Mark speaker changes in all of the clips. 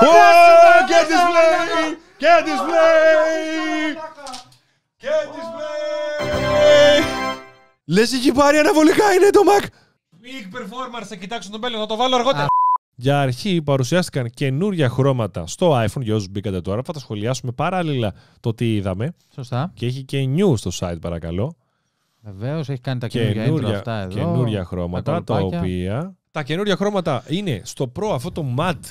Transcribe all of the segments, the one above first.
Speaker 1: Και display! Και display! Και display! Λες έχει πάρει αναβολικά είναι το Mac! Big performance, θα κοιτάξω τον Μπέλιο, θα το βάλω αργότερα. Για αρχή παρουσιάστηκαν καινούρια χρώματα στο iPhone για όσους μπήκατε τώρα. Θα τα σχολιάσουμε παράλληλα το τι είδαμε. Σωστά. Και έχει και νιου στο site παρακαλώ. Βεβαίως, έχει κάνει τα καινούργια, καινούργια αυτά εδώ. Καινούρια χρώματα τα, τα οποία. Τα καινούρια χρώματα είναι στο Pro αυτό το matte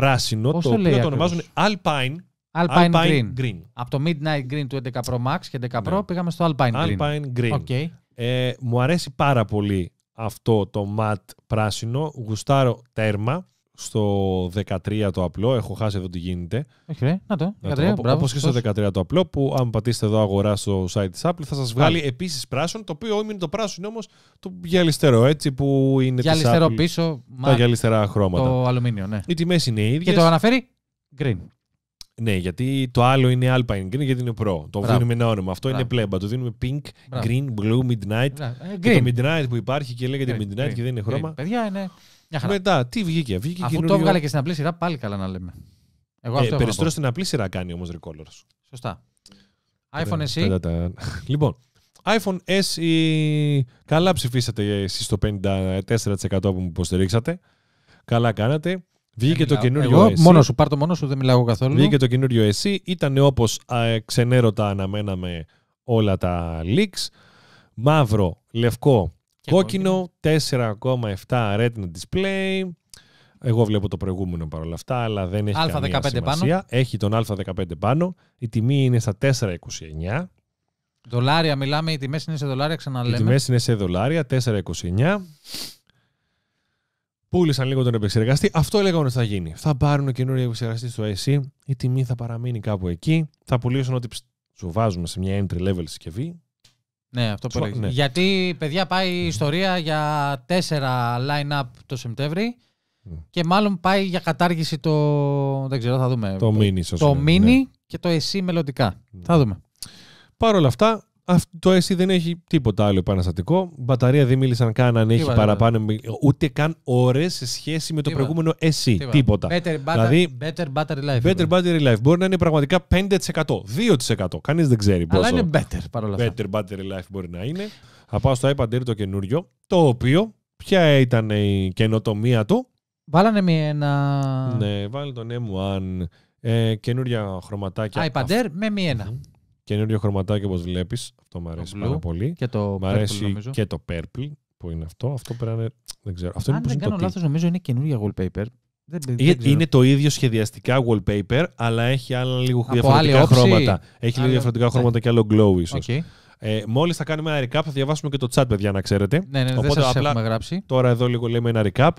Speaker 1: πράσινο, το, οποίο το ονομάζουν Alpine, Alpine, green. Από το Midnight Green του 11
Speaker 2: Pro Max και 11 Pro ναι. πήγαμε στο Alpine Green. Alpine Green. Okay.
Speaker 1: Ε, μου αρέσει πάρα πολύ αυτό το ματ πράσινο, γουστάρω τέρμα στο 13 το απλό. Έχω χάσει εδώ τι γίνεται. Όχι, ρε. Να το. Όπω και στο 13 το απλό, που αν πατήσετε εδώ αγορά στο site της Apple, θα σας βγάλει επίσης πράσινο. Το οποίο είναι το πράσινο όμως το γυαλιστερό, έτσι που είναι της Apple. πίσω. Τα γυαλιστερά χρώματα. Το αλουμίνιο, ναι. Οι τιμές είναι οι ίδιες. Και το αναφέρει green. Ναι, γιατί το άλλο είναι Alpine Green γιατί είναι Pro. Το Μπράβο. δίνουμε ένα όνομα. Αυτό είναι πλέμπα. Το δίνουμε Pink, Green, Blue, Midnight. Ε, και το Midnight που υπάρχει και λέγεται green. Midnight green. και δεν είναι χρώμα. Παιδιά είναι. Μετά, τι βγήκε. βγήκε Αφού το έβγαλε και στην
Speaker 2: απλή σειρά, πάλι καλά
Speaker 1: να λέμε. Εγώ ε, αυτό περισσότερο στην απλή σειρά κάνει όμως Recolors. Σωστά. iPhone SE. Λοιπόν, iPhone SE. Καλά ψηφίσατε εσείς το 54% που μου υποστηρίξατε. Καλά κάνατε. Βγήκε το καινούριο εσύ. Μόνος σου, πάρ μόνος σου, δεν μιλάω καθόλου. Βγήκε το καινούριο εσύ. Ήταν όπω ξενέρωτα αναμέναμε όλα τα leaks. Μαύρο, λευκό, κόκκινο, 4,7 retina display. Εγώ βλέπω το προηγούμενο παρόλα αυτά, αλλά δεν έχει α15 σημασία. Έχει τον α15 πάνω. Η τιμή είναι στα 4,29.
Speaker 2: Δολάρια μιλάμε, οι τιμές είναι σε δολάρια, ξαναλέμε. Οι τιμές
Speaker 1: είναι σε δολάρια, 4,29. Πούλησαν λίγο τον επεξεργαστή. Αυτό έλεγα ότι θα γίνει. Θα πάρουν καινούριο επεξεργαστή στο AC. Η τιμή θα παραμείνει κάπου εκεί. Θα πουλήσουν ότι σου βάζουμε σε μια entry level συσκευή. Ναι, αυτό που ναι.
Speaker 2: Γιατί, παιδιά, πάει η ιστορία για τέσσερα line-up το Σεπτέμβρη ναι. και μάλλον πάει για κατάργηση
Speaker 1: το. Δεν ξέρω, θα δούμε. Το μίνι, Το μίνι ναι. και το εσύ μελλοντικά. Θα δούμε. Παρ' όλα αυτά, το SE δεν έχει τίποτα άλλο επαναστατικό. Μπαταρία δεν μίλησαν καν αν έχει παραπάνω, ούτε καν ώρες σε σχέση με το προηγούμενο SE Τίποτα. Better, δηλαδή, better battery life. Better δηλαδή. battery life. Μπορεί να είναι πραγματικά 5%, 2%. Κανείς δεν ξέρει πόσο. Αλλά είναι better παρόλα αυτά. Better battery life μπορεί να είναι. Θα πάω στο iPad Air το καινούριο, το οποίο ποια ήταν η καινοτομία του. Βάλανε μία ένα. Ναι, βάλει τον M1. Ε, καινούρια χρωματάκια. iPad Air με μία Καινούριο χρωματάκι όπως βλέπεις. Αυτό μου αρέσει πάρα πολύ. Και το μ' αρέσει purple, και το purple που είναι αυτό. Αυτό πέρα Δεν ξέρω. Αυτό Αν είναι, δεν κάνω λάθος, νομίζω είναι καινούργια wallpaper. Δεν, δεν ε, είναι το ίδιο σχεδιαστικά wallpaper, αλλά έχει άλλα λίγο διαφορετικά χρώματα. Έχει λίγο διαφορετικά χρώματα και άλλο glow, ίσως. Okay. Ε, Μόλις θα κάνουμε ένα recap, θα διαβάσουμε και το chat, παιδιά, να ξέρετε. Ναι, ναι, Οπότε, δεν σας έχουμε γράψει. Τώρα εδώ λίγο λέμε ένα recap.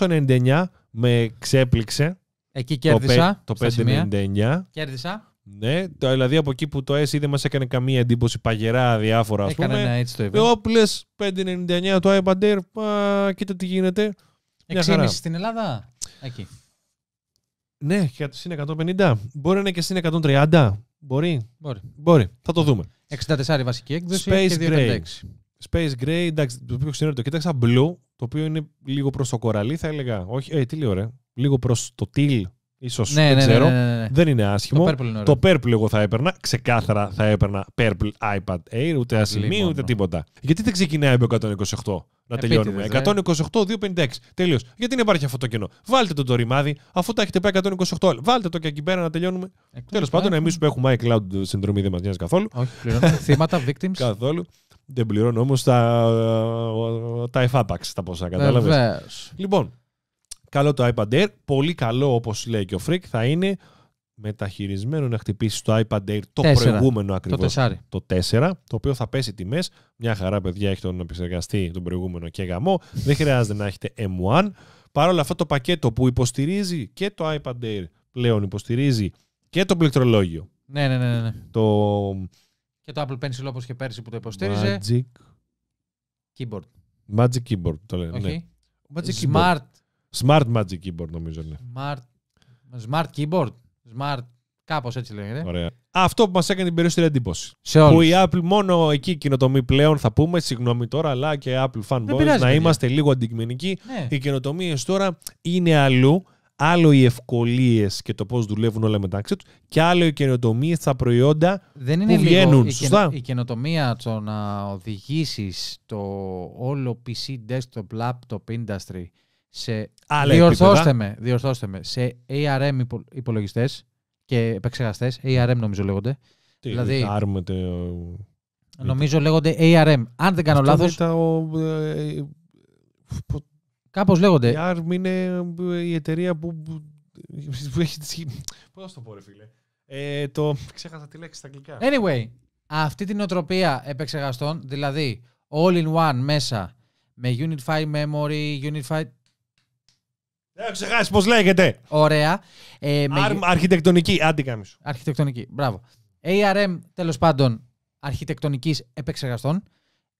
Speaker 1: 599 με ξέπληξε. Εκεί κέρδισα. Το 599. Κέρδισα. Ναι, δηλαδή από εκεί που το S δεν μας έκανε καμία εντύπωση παγερά διάφορα. ας πούμε. ένα έτσι το event. Εγώ 5,99 το iPad Air, α, κοίτα τι γίνεται. 6,5 στην
Speaker 2: Ελλάδα. Εκεί.
Speaker 1: Ναι, συν 150. Μπορεί να είναι και στην 130. Μπορεί. Μπορεί. Μπορεί. Θα το δούμε. 64 βασική έκδοση Space και 2,56. Space Gray, εντάξει, το οποίο ξέρω το κοίταξα. Blue, το οποίο είναι λίγο προς το κοραλί, θα έλεγα. Όχι, ε, τι λέω, ρε. Λίγο προς το τίλ Ίσως, ναι, δεν ναι, ναι, ξέρω. Ναι, δεν είναι άσχημο. Το Purple, το εγώ θα έπαιρνα. Ξεκάθαρα θα έπαιρνα Purple iPad Air. Ούτε ασημή ούτε τίποτα. Γιατί δεν ξεκινάει με 128 να τελειώνουμε. 128-256. Ε. Τελείως. Γιατί δεν υπάρχει αυτό το κενό. Βάλτε το το ρημάδι, αφού τα έχετε πάει 128. Βάλτε το και εκεί πέρα να τελειώνουμε. Ε, Τέλος ε, πάντων, ε. εμείς που έχουμε iCloud συνδρομή δεν μας νοιάζει καθόλου. Όχι, πληρώνουμε. Θύματα, victims. Καθόλου. Δεν πληρώνω όμως τα, τα εφάπαξ τα πόσα, κατάλαβες. Λοιπόν, Καλό το iPad Air. Πολύ καλό, όπως λέει και ο Φρικ, θα είναι μεταχειρισμένο να χτυπήσει το iPad Air το προηγούμενο ακριβώ. Το, το 4. Το οποίο θα πέσει τιμές. Μια χαρά, παιδιά, έχει τον επεξεργαστή τον προηγούμενο και γαμό. Δεν χρειάζεται να έχετε M1. Παρ' όλα αυτά, το πακέτο που υποστηρίζει και το iPad Air πλέον υποστηρίζει και το πληκτρολόγιο. Ναι, ναι, ναι. ναι. ναι. Το...
Speaker 2: Και το Apple Pencil όπως και πέρσι που το υποστήριζε. Magic. Keyboard.
Speaker 1: Magic Keyboard το λένε. Okay. Ναι. Magic Smart Smart Magic Keyboard νομίζω είναι.
Speaker 2: Smart, smart Keyboard. Smart Κάπως έτσι λέγεται. Ωραία.
Speaker 1: Αυτό που μας έκανε την περισσότερη εντύπωση. Σε Που η Apple μόνο εκεί κοινοτομεί πλέον, θα πούμε. Συγγνώμη τώρα, αλλά και Apple fanboys να είμαστε λίγο αντικειμενικοί. Ναι. Οι καινοτομίες τώρα είναι αλλού. Άλλο οι ευκολίες και το πώς δουλεύουν όλα μεταξύ τους, και άλλο οι καινοτομίες στα προϊόντα Δεν είναι που λίγο βγαίνουν. Η, σωστά.
Speaker 2: η καινοτομία το να οδηγήσεις το όλο PC desktop, laptop industry διορθώστε με, διορθώστε με. Σε ARM υπολογιστές και επεξεργαστές. ARM νομίζω λέγονται. Τι, δηλαδή. ARM, Νομίζω λέγονται ARM. Αν δεν κάνω λάθο.
Speaker 1: Ε, ε, ε, Κάπως λέγονται. Η ARM είναι η εταιρεία που. που έχει. Πώ το πω, ρε φίλε. Ε, το ξέχασα τη λέξη στα αγγλικά. Anyway,
Speaker 2: αυτή την οτροπία επεξεργαστών, δηλαδή all in one μέσα με unified memory, unified δεν έχω ξεχάσεις πώς λέγεται. Ωραία. Ε, με... αρχιτεκτονική, αντικάμισο. Αρχιτεκτονική, μπράβο. ARM, τέλος πάντων, αρχιτεκτονικής επεξεργαστών,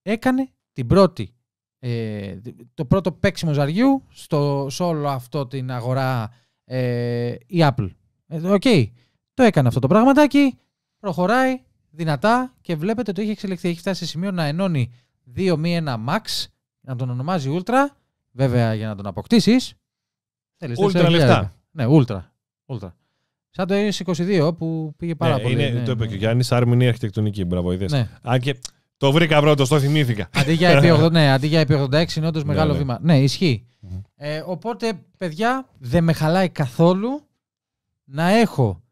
Speaker 2: έκανε την πρώτη, ε, το πρώτο παίξιμο ζαριού στο, σε όλο αυτό την αγορά ε, η Apple. Ε, οκ. Okay. Το έκανε αυτό το πραγματάκι, προχωράει δυνατά και βλέπετε ότι έχει εξελιχθεί. Έχει φτάσει σε σημείο να ενώνει 2 1 Max, να τον ονομάζει Ultra, βέβαια για να τον αποκτήσεις, Ultra Ούλτρα λεφτά. Ναι, ούλτρα. ούλτρα. Σαν το S22 που πήγε πάρα ναι, πολύ. Είναι, ναι, το είπε
Speaker 1: ναι. και ο Γιάννης, άρμηνη αρχιτεκτονική. Μπράβο, είδες. Ναι. Αν και το βρήκα πρώτο, το θυμήθηκα. Αντί για IP86,
Speaker 2: ναι, είναι όντως ναι, μεγάλο βήμα. Ναι, ισχυει Ε, οπότε, παιδιά, δεν με χαλάει καθόλου να έχω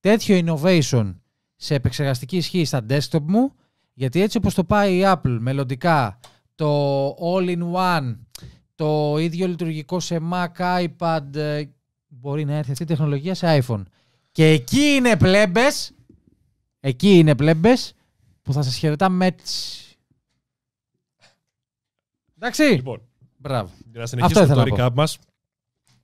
Speaker 2: τέτοιο innovation σε επεξεργαστική ισχύ στα desktop μου, γιατί έτσι όπως το πάει η Apple μελλοντικά, το all-in-one το ίδιο λειτουργικό σε Mac, iPad. Ε, μπορεί να έρθει αυτή η τεχνολογία σε iPhone. Και εκεί είναι πλέμπες Εκεί είναι πλέμπες που θα σας χαιρετάμε έτσι. Εντάξει. Λοιπόν, Μπράβο. Για να συνεχίσουμε Αυτό το
Speaker 1: μας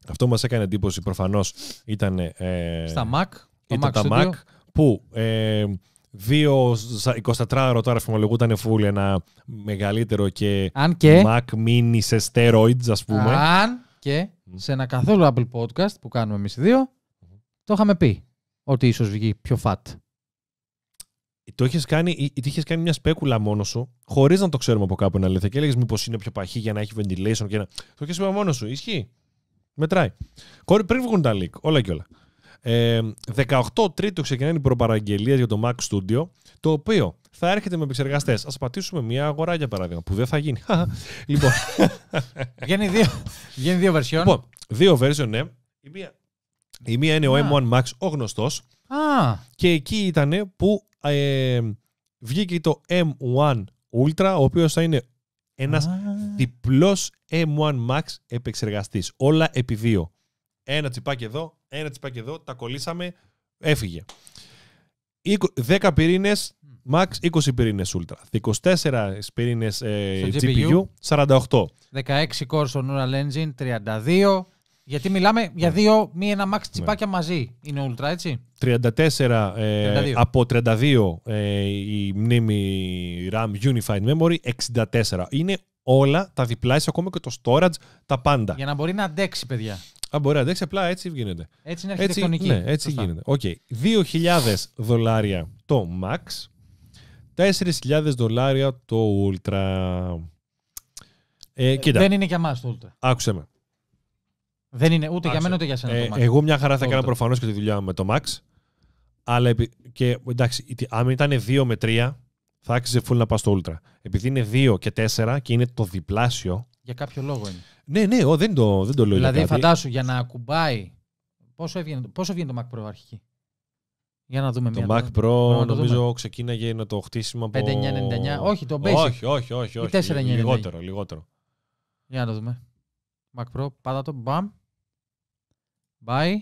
Speaker 1: Αυτό μας έκανε εντύπωση προφανώς ήταν. Ε, Στα Mac. Ήταν Mac τα Mac. Που ε, δύο 24ωρο τώρα φούλια φούλ ένα μεγαλύτερο και, Αν και... Mac Mini σε steroids ας πούμε. Αν
Speaker 2: και σε ένα καθόλου Apple Podcast που κάνουμε εμείς
Speaker 1: οι δύο το είχαμε πει ότι ίσως βγει πιο fat. Το είχες κάνει, είχες κάνει μια σπέκουλα μόνος σου, χωρίς να το ξέρουμε από κάπου να αλήθεια. Και έλεγες μήπως είναι πιο παχύ για να έχει ventilation και να. Το είχες πει μόνος σου. Ισχύει. Μετράει. Πριν βγουν τα leak, όλα και όλα. Ε, 18 Τρίτου ξεκινάνε οι προπαραγγελίε για το Mac Studio, το οποίο θα έρχεται με επεξεργαστές. Ας πατήσουμε μια αγορά για παράδειγμα, που δεν θα γίνει. λοιπόν. Βγαίνει δύο, βγαίνει δύο version. Λοιπόν, δύο version, ναι. Η μία, η μία είναι ο M1 Max, ο γνωστός. Ah. Και εκεί ήταν που ε, βγήκε το M1 Ultra, ο οποίος θα είναι ένας ah. διπλός M1 Max επεξεργαστής. Όλα επί δύο. Ένα τσιπάκι εδώ, ένα τσιπάκι εδώ, τα κολλήσαμε, έφυγε. 10 πυρήνε, max 20 πυρήνε Ultra. 24 πυρήνες ε, GPU, 48.
Speaker 2: 16 core στο Neural Engine, 32. Γιατί μιλάμε για ναι. δύο, μη ένα max ναι. τσιπάκια μαζί. Είναι Ultra, έτσι.
Speaker 1: 34 ε, από 32 ε, η μνήμη RAM Unified Memory, 64. Είναι όλα τα διπλάσια, ακόμα και το storage, τα πάντα. Για να μπορεί να αντέξει, παιδιά. Α, μπορεί να αντέξει, απλά έτσι γίνεται. Έτσι είναι αρχιτεκτονική. Έτσι, ναι, έτσι γίνεται. Οκ. Okay. 2.000 δολάρια το Max, 4.000 δολάρια το Ultra. Ε, ε, κοίτα. Δεν είναι για μας το Ultra. Άκουσε με. Δεν είναι ούτε Άξε. για μένα ούτε για σένα ε, Εγώ μια χαρά θα έκανα προφανώς και τη δουλειά με το Max. Αλλά και, εντάξει, αν ήταν 2 με 3, θα άξιζε full να πας στο Ultra. Επειδή είναι 2 και 4 και είναι το διπλάσιο.
Speaker 2: Για κάποιο λόγο είναι.
Speaker 1: Ναι, ναι, ο, δεν, το, δεν το λέω. Δηλαδή, κάτι. φαντάσου
Speaker 2: για να ακουμπάει. Πόσο, έβγαινε, πόσο βγαίνει το Mac Pro αρχική. Για να δούμε το μια. Mac Pro νομίζω
Speaker 1: ξεκίναγε να το χτίσουμε από. 5.999. Όχι, το Basic. Όχι, όχι, όχι. όχι. Λιγότερο, λιγότερο.
Speaker 2: Για να το δούμε. Mac Pro, πάτα το. Μπαμ. Bye.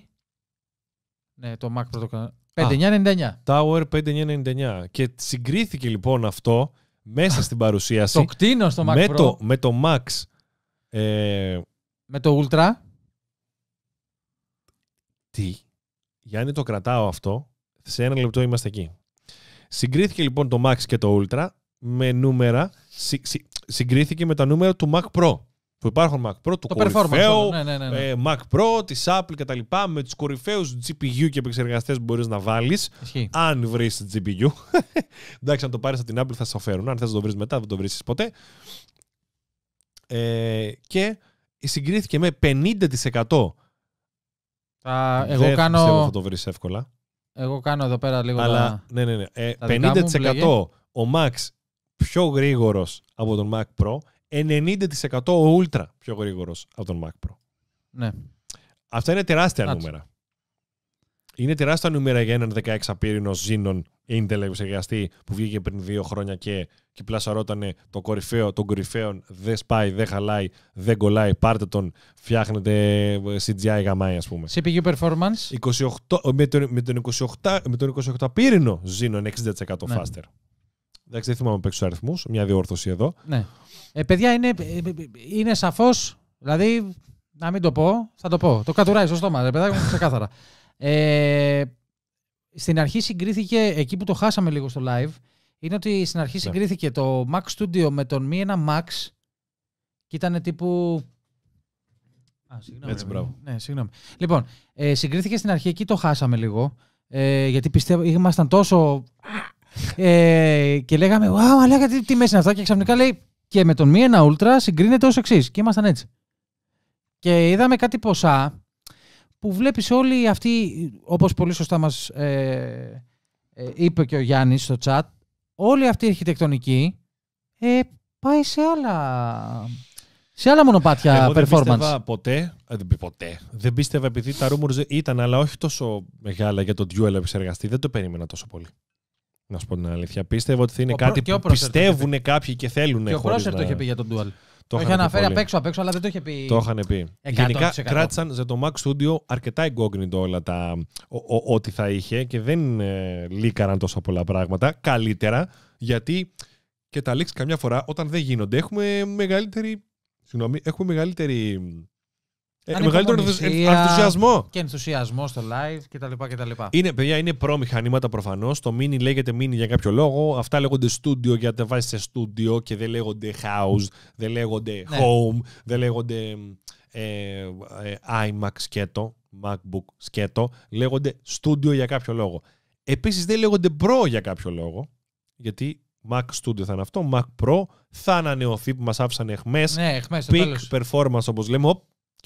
Speaker 2: Ναι, το Mac Pro το 5999.
Speaker 1: Tower 5999. Και συγκρίθηκε λοιπόν αυτό μέσα στην παρουσίαση. Το κτίνο στο Mac με Pro. Το, με το Max ε, με το Ultra. Τι. να το κρατάω αυτό. Σε ένα λεπτό είμαστε εκεί. Συγκρίθηκε λοιπόν το Max και το Ultra με νούμερα. συγκρίθηκε με τα νούμερα του Mac Pro. Που υπάρχουν Mac Pro, του το κορυφαίου, ναι, ναι, ναι, ναι. Ε, Mac Pro, της Apple κτλ. Με τους κορυφαίους GPU και επεξεργαστές που μπορείς να βάλεις. Αν βρεις GPU. Εντάξει, αν το πάρεις από την Apple θα σε φέρουν. Αν θες να το βρεις μετά δεν το βρεις ποτέ. Ε, και συγκρίθηκε με 50%. εγώ
Speaker 2: Δεν κάνω... θα
Speaker 1: το βρεις εύκολα.
Speaker 2: Εγώ κάνω εδώ πέρα λίγο Αλλά, ναι, ναι, ναι. Ε, 50%
Speaker 1: ο Max πιο γρήγορος από τον Mac Pro, 90% ο Ultra πιο γρήγορος από τον Mac Pro. Ναι. Αυτά είναι τεράστια νούμερα. Είναι τεράστια νούμερα για έναν 16 πύρινο Ζήνων Intel επεξεργαστή που βγήκε πριν δύο χρόνια και, και το κορυφαίο των κορυφαίων. Δεν σπάει, δεν χαλάει, δεν κολλάει. Πάρτε τον, φτιάχνετε CGI γαμάι ας πούμε. CPU performance. 28, με, τον, τον 28, με τον 28 πύρινο Ζήνων 60% ναι. faster. Εντάξει, δεν θυμάμαι παίξω αριθμούς. Μια διόρθωση εδώ. Ναι. Ε, παιδιά, είναι, ε, ε,
Speaker 2: είναι σαφώς. Δηλαδή, να μην το πω, θα το πω. Το κατουράει στο στόμα, ρε παιδάκι ξεκάθαρα. Ε, στην αρχή συγκρίθηκε, εκεί που το χάσαμε λίγο στο live, είναι ότι στην αρχή ναι. συγκρίθηκε το Mac Studio με τον Mi 1 Max και ήταν τύπου... Α, συγγνώμη. Έτσι, μπράβο. Ναι, συγγνώμη. Λοιπόν, ε, συγκρίθηκε στην αρχή, εκεί το χάσαμε λίγο, ε, γιατί πιστεύω, ήμασταν τόσο... Ε, και λέγαμε, wow, αλλά τι, τι μέση είναι αυτά και ξαφνικά λέει και με τον Mi 1 Ultra συγκρίνεται ως εξής. και ήμασταν έτσι. Και είδαμε κάτι ποσά που βλέπεις όλοι αυτοί, όπως πολύ σωστά μας ε, ε, είπε και ο Γιάννης στο chat,
Speaker 1: όλη αυτή η αρχιτεκτονική
Speaker 2: ε, πάει σε άλλα... Σε άλλα μονοπάτια Εγώ performance. Δεν πίστευα
Speaker 1: ποτέ, ε, δεν ποτέ, δεν πίστευα επειδή τα rumors ήταν, αλλά όχι τόσο μεγάλα για το dual επεξεργαστή. Δεν το περίμενα τόσο πολύ. Να σου πω την αλήθεια. Πίστευα ότι θα είναι κάτι που πιστεύουν κάποιοι και θέλουν. Και ο Πρόσερ να... το είχε πει για τον dual. Το είχαν αναφέρει απ' έξω, απ' έξω,
Speaker 2: αλλά δεν το είχε πει. Το είχαν πει. Γενικά
Speaker 1: κράτησαν το Mac Studio αρκετά εγκόγνητο όλα τα. ό,τι θα είχε και δεν ε, λύκαραν τόσα πολλά πράγματα. Καλύτερα, γιατί και τα leaks καμιά φορά όταν δεν γίνονται έχουμε μεγαλύτερη. Συγγνώμη, έχουμε μεγαλύτερη ε, ε, μεγαλύτερο ενθουσιασμό.
Speaker 2: Και ενθουσιασμό στο live κτλ. Είναι,
Speaker 1: παιδιά, είναι πρόμηχανήματα προφανώς. Το mini λέγεται mini για κάποιο λόγο. Αυτά λέγονται studio γιατί τα βάζει σε studio και δεν λέγονται house, δεν λέγονται ναι. home, δεν λέγονται ε, ε, iMac σκέτο, MacBook σκέτο. Λέγονται studio για κάποιο λόγο. Επίσης δεν λέγονται pro για κάποιο λόγο. Γιατί Mac Studio θα είναι αυτό, Mac Pro θα ανανεωθεί που μας άφησαν εχμές. Ναι, εχμές, peak τέλος. performance όπως λέμε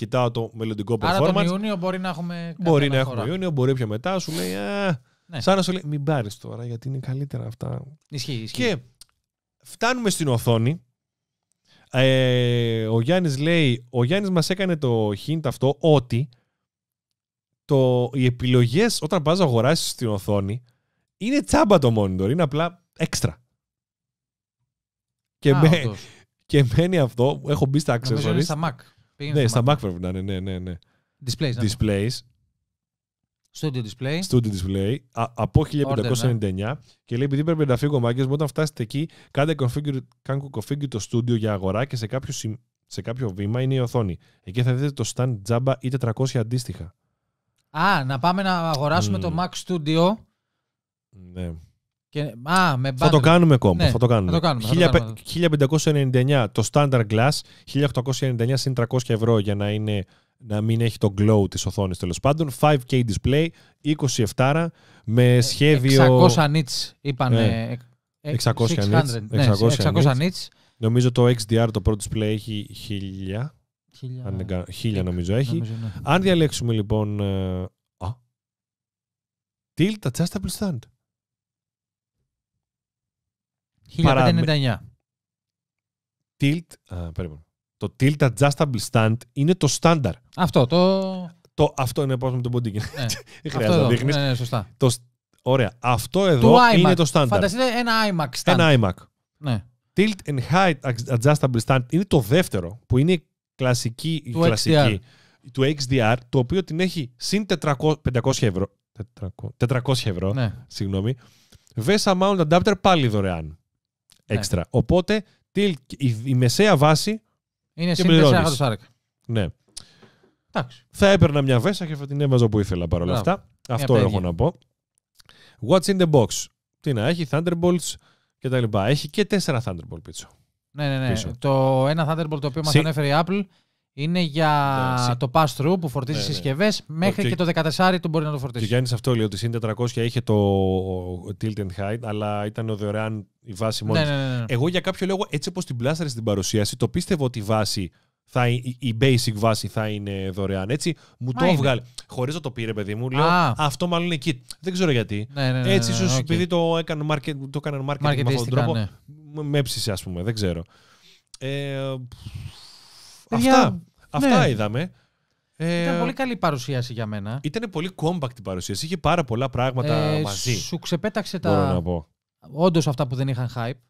Speaker 1: κοιτάω το μελλοντικό performance. Άρα τον Ιούνιο
Speaker 2: μπορεί να έχουμε. Μπορεί να έχουμε Ιούνιο,
Speaker 1: μπορεί πιο μετά. Σου λέει. Α, «Ε, ναι. Σαν να σου λέει, μην πάρεις τώρα, γιατί είναι καλύτερα αυτά. Ισχύει, ισχύει. Και φτάνουμε στην οθόνη. Ε, ο Γιάννης λέει, ο Γιάννης μας έκανε το hint αυτό ότι το, οι επιλογές όταν πας να αγοράσεις στην οθόνη είναι τσάμπα το monitor, είναι απλά έξτρα. Και, Α, με, και μένει αυτό, έχω μπει στα accessories. Στα Mac ναι, στα Mac πρέπει να είναι, ναι, ναι, ναι. Displays. Displays. Studio Display. Studio Display. από 1599. Ναι. Και λέει, επειδή πρέπει να φύγω, μάγκες μου, όταν φτάσετε εκεί, κάντε configure, configure το studio για αγορά και σε κάποιο, σε κάποιο βήμα είναι η οθόνη. Εκεί θα δείτε το stand Jabba ή 400 αντίστοιχα.
Speaker 2: Α, να πάμε να αγοράσουμε το Mac Studio. Ναι. Και, α, με θα το κάνουμε κόμπο. 1599
Speaker 1: ναι, το standard glass, 1899 συν 300 ευρώ για να, είναι, να μην έχει το glow της οθόνης τέλος πάντων. 5K display, 27 με ε, σχέδιο. 600 nits είπαν. 600 ναι. ε, ε, nits. 600, ναι, nits. Νομίζω το XDR το πρώτο display έχει 1000. 1000, νομίζω έχει. Αν διαλέξουμε λοιπόν. Α, tilt adjustable stand. 1599. Tilt, α, περίμενω. Το tilt adjustable stand είναι το στάνταρ. Αυτό, το... το αυτό είναι πώς με τον ποντίκι. Ναι. χρειάζεται να δείχνεις. Ναι, ναι, σωστά. Το, ωραία. Αυτό εδώ iMac. είναι το στάνταρ. Φανταστείτε ένα iMac stand. Ένα iMac. Ναι. Tilt and height adjustable stand είναι το δεύτερο που είναι η κλασική, του, κλασική XDR. του XDR, το οποίο την έχει συν 400, 500 ευρώ. 400, 400 ευρώ, ναι. συγγνώμη. Vesa Mount Adapter πάλι δωρεάν. Ναι. έξτρα. Οπότε η, η, μεσαία βάση. Είναι σύντομα σάρκα. Ναι. Θα έπαιρνα μια βέσα και θα την έβαζα όπου ήθελα παρόλα αυτά. Αυτό έχω να πω. What's in the box. Τι να έχει, Thunderbolts και τα λοιπά. Έχει και τέσσερα Thunderbolt πίσω.
Speaker 2: Ναι, ναι, ναι. Το ένα Thunderbolt το οποίο μας ανέφερε η Apple είναι για το pass-through που φορτίζει ναι, ναι. συσκευές μέχρι και, το
Speaker 1: 14 του μπορεί να το φορτίσει. Και Γιάννης αυτό λέει ότι η 400 είχε το tilt and hide, αλλά ήταν ο δωρεάν η βάση μόνη. Ναι, ναι, ναι, Εγώ για κάποιο λόγο, έτσι όπως την πλάσταρες στην παρουσίαση, το πίστευα ότι η βάση θα, η basic βάση θα είναι δωρεάν. Έτσι, μου Μα το έβγαλε. Χωρίς να το πήρε, παιδί μου. Λέω, αυτό μάλλον είναι kit. Δεν ξέρω γιατί. έτσι, ίσως επειδή το έκαναν market, το marketing με αυτόν τον τρόπο. Με έψησε, ας πούμε. Δεν ξέρω. Ε,
Speaker 2: αυτά. Αυτά ναι. είδαμε.
Speaker 1: Ε, ήταν πολύ καλή παρουσίαση για μένα. Ήταν πολύ compact η παρουσίαση. Είχε πάρα πολλά πράγματα ε, μαζί. Σου ξεπέταξε τα.
Speaker 2: Όντως αυτά που δεν είχαν hype.